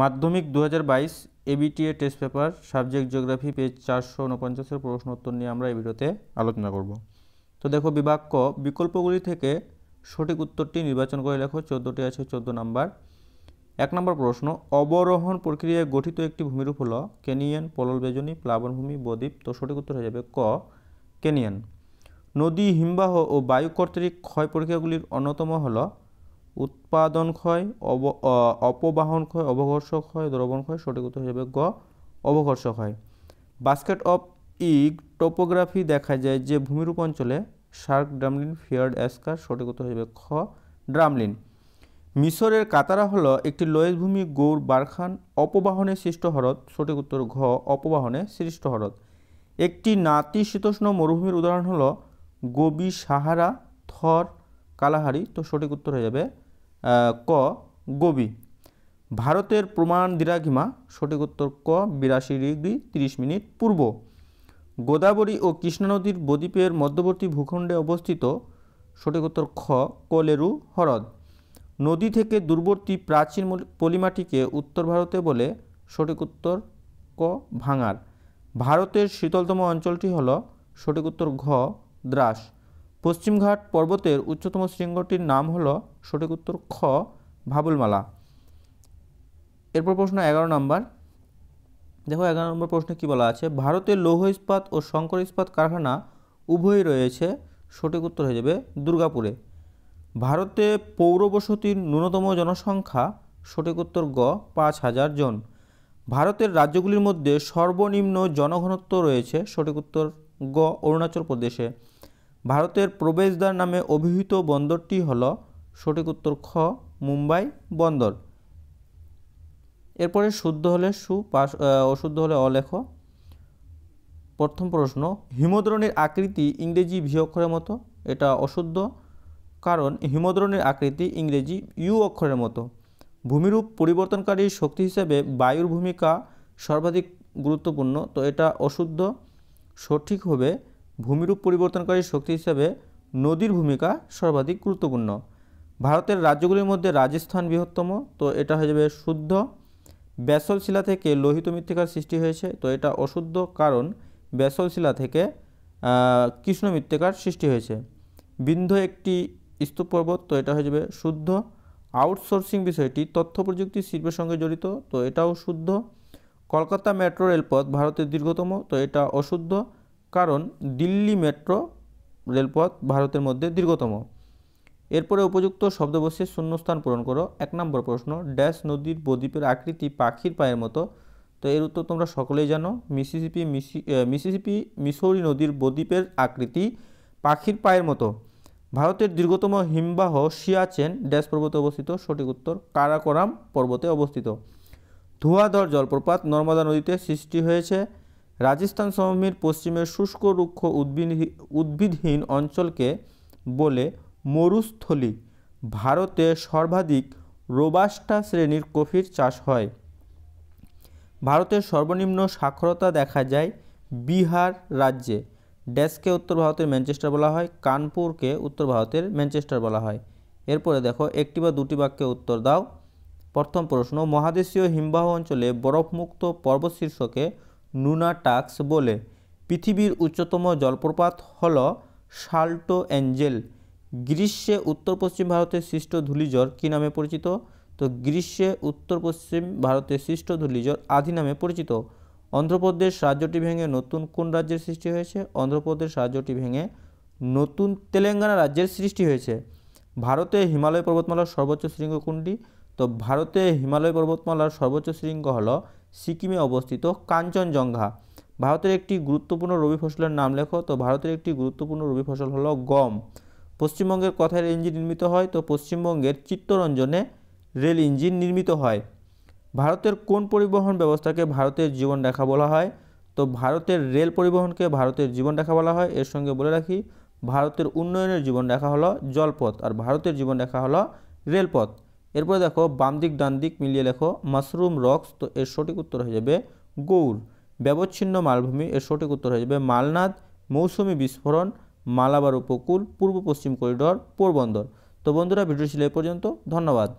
মাধ্যমিক দু হাজার বাইশ ABTA test paper subject geography page চারশো উনপঞ্চাশের উত্তর নিয়ে আমরা এই ভিডিওতে আলোচনা করব তো দেখো বিবাক্য ক বিকল্পগুলি থেকে সঠিক উত্তরটি নির্বাচন করে লেখো চোদ্দোটি আছে চোদ্দো নাম্বার এক নম্বর প্রশ্ন অবরোহণ প্রক্রিয়ায় গঠিত একটি ভূমিরূপ হল কেনিয়ান বেজনী প্লাবনভূমি বদ্বীপ তো সঠিক উত্তর হয়ে যাবে ক কেনিয়ান নদী হিমবাহ ও বায়ু কর্তৃক ক্ষয় প্রক্রিয়াগুলির অন্যতম হল উৎপাদন ক্ষয় অব অপবাহন ক্ষয় অবঘর্ষক ক্ষয় দ্রবণ ক্ষয় সঠিক উত্তর হিসেবে গ অবঘর্ষক হয় বাস্কেট অফ ইগ টোপোগ্রাফি দেখা যায় যে ভূমিরূপ অঞ্চলে শার্ক ড্রামলিন ফিয়ার্ড অ্যাস্কার সঠিক উত্তর হিসেবে খ ড্রামলিন মিশরের কাতারা হলো একটি লয়েসভূমি গৌর বারখান অপবাহনে সৃষ্ট হ্রদ সঠিক উত্তর ঘ অপবাহনে সৃষ্ট হ্রদ একটি নাতিশীতোষ্ণ মরুভূমির উদাহরণ হলো গোবি সাহারা থর কালাহারি তো সঠিক উত্তর হয়ে যাবে ক গবি ভারতের প্রমাণ দ্বিরাঘিমা সঠিক উত্তর ক বিরাশি ডিগ্রি তিরিশ মিনিট পূর্ব গোদাবরী ও কৃষ্ণা নদীর বদ্বীপের মধ্যবর্তী ভূখণ্ডে অবস্থিত সঠিক উত্তর খ কলেরু হ্রদ নদী থেকে দূরবর্তী প্রাচীন পলিমাটিকে উত্তর ভারতে বলে সঠিক উত্তর ক ভাঙার ভারতের শীতলতম অঞ্চলটি হল সঠিক উত্তর ঘ দ্রাস পশ্চিমঘাট পর্বতের উচ্চতম শৃঙ্গটির নাম হলো সঠিক উত্তর খ ভাবুলমালা এরপর প্রশ্ন এগারো নম্বর দেখো এগারো নম্বর প্রশ্নে কি বলা আছে ভারতের লৌহ ইস্পাত ও শঙ্কর ইস্পাত কারখানা উভয়ই রয়েছে সঠিক উত্তর হয়ে যাবে দুর্গাপুরে ভারতে পৌরবসতির ন্যূনতম জনসংখ্যা সঠিক উত্তর গ পাঁচ হাজার জন ভারতের রাজ্যগুলির মধ্যে সর্বনিম্ন জনঘনত্ব রয়েছে সঠিক উত্তর গ অরুণাচল প্রদেশে ভারতের প্রবেশদ্বার নামে অভিহিত বন্দরটি হল সঠিক উত্তর খ মুম্বাই বন্দর এরপরে শুদ্ধ হলে সু পাশ অশুদ্ধ হলে অলেখ প্রথম প্রশ্ন হিমদ্রণের আকৃতি ইংরেজি ভি অক্ষরের মতো এটা অশুদ্ধ কারণ হিমদ্রণের আকৃতি ইংরেজি ইউ অক্ষরের মতো ভূমিরূপ পরিবর্তনকারী শক্তি হিসেবে বায়ুর ভূমিকা সর্বাধিক গুরুত্বপূর্ণ তো এটা অশুদ্ধ সঠিক হবে ভূমিরূপ পরিবর্তনকারী শক্তি হিসেবে নদীর ভূমিকা সর্বাধিক গুরুত্বপূর্ণ ভারতের রাজ্যগুলির মধ্যে রাজস্থান বৃহত্তম তো এটা হয়ে যাবে শুদ্ধ ব্যাসল শিলা থেকে লোহিত মৃত্তিকার সৃষ্টি হয়েছে তো এটা অশুদ্ধ কারণ ব্যাসল শিলা থেকে কৃষ্ণ মৃত্তিকার সৃষ্টি হয়েছে বিন্ধ একটি স্তূপ পর্বত তো এটা হয়ে যাবে শুদ্ধ আউটসোর্সিং বিষয়টি তথ্য প্রযুক্তি শিল্পের সঙ্গে জড়িত তো এটাও শুদ্ধ কলকাতা মেট্রো রেলপথ ভারতের দীর্ঘতম তো এটা অশুদ্ধ কারণ দিল্লি মেট্রো রেলপথ ভারতের মধ্যে দীর্ঘতম এরপরে উপযুক্ত শব্দ শূন্যস্থান পূরণ করো এক নম্বর প্রশ্ন ড্যাশ নদীর বদ্বীপের আকৃতি পাখির পায়ের মতো তো এর উত্তর তোমরা সকলেই জানো মিসিসিপি মিসিসিপি মিসৌরি নদীর বদ্বীপের আকৃতি পাখির পায়ের মতো ভারতের দীর্ঘতম হিমবাহ সিয়াচেন ড্যাশ পর্বতে অবস্থিত সঠিক উত্তর কারাকোরাম পর্বতে অবস্থিত ধুয়াধর জলপ্রপাত নর্মদা নদীতে সৃষ্টি হয়েছে রাজস্থান সমভূমির পশ্চিমের শুষ্ক রুক্ষ উদ্ভিদহীন অঞ্চলকে বলে মরুস্থলী ভারতে সর্বাধিক রোবাস্টা শ্রেণীর কফির চাষ হয় ভারতের সর্বনিম্ন সাক্ষরতা দেখা যায় বিহার রাজ্যে ড্যাশকে উত্তর ভারতের ম্যানচেস্টার বলা হয় কানপুরকে উত্তর ভারতের ম্যানচেস্টার বলা হয় এরপরে দেখো একটি বা দুটি বাক্যে উত্তর দাও প্রথম প্রশ্ন মহাদেশীয় হিমবাহ অঞ্চলে বরফমুক্ত পর্বত শীর্ষকে নুনাটাক্স বলে পৃথিবীর উচ্চতম জলপ্রপাত হল সাল্টো অ্যাঞ্জেল গ্রীষ্মে উত্তর পশ্চিম ভারতের সৃষ্ট ধূলিজ্বর কী নামে পরিচিত তো গ্রীষ্মে উত্তর পশ্চিম ভারতের সৃষ্ট ধূলিঝড় আধি নামে পরিচিত অন্ধ্রপ্রদেশ রাজ্যটি ভেঙে নতুন কোন রাজ্যের সৃষ্টি হয়েছে অন্ধ্রপ্রদেশ রাজ্যটি ভেঙে নতুন তেলেঙ্গানা রাজ্যের সৃষ্টি হয়েছে ভারতে হিমালয় পর্বতমালার সর্বোচ্চ শৃঙ্গ কোনটি তো ভারতে হিমালয় পর্বতমালার সর্বোচ্চ শৃঙ্গ হল সিকিমে অবস্থিত কাঞ্চনজঙ্ঘা ভারতের একটি গুরুত্বপূর্ণ রবি ফসলের নাম লেখো তো ভারতের একটি গুরুত্বপূর্ণ রবি ফসল হলো গম পশ্চিমবঙ্গের কথায় ইঞ্জিন নির্মিত হয় তো পশ্চিমবঙ্গের চিত্তরঞ্জনে রেল ইঞ্জিন নির্মিত হয় ভারতের কোন পরিবহন ব্যবস্থাকে ভারতের জীবনরেখা বলা হয় তো ভারতের রেল পরিবহনকে ভারতের জীবনরেখা বলা হয় এর সঙ্গে বলে রাখি ভারতের উন্নয়নের জীবন রেখা হলো জলপথ আর ভারতের জীবনরেখা হলো রেলপথ এরপরে দেখো বাম দিক ডান দিক মিলিয়ে লেখো মাশরুম রক্স তো এর সঠিক উত্তর হয়ে যাবে গৌর ব্যবচ্ছিন্ন মালভূমি এর সঠিক উত্তর হয়ে যাবে মালনাদ মৌসুমি বিস্ফোরণ মালাবার উপকূল পূর্ব পশ্চিম করিডর পোরবন্দর তো বন্ধুরা ভিডিও ছিল এ পর্যন্ত ধন্যবাদ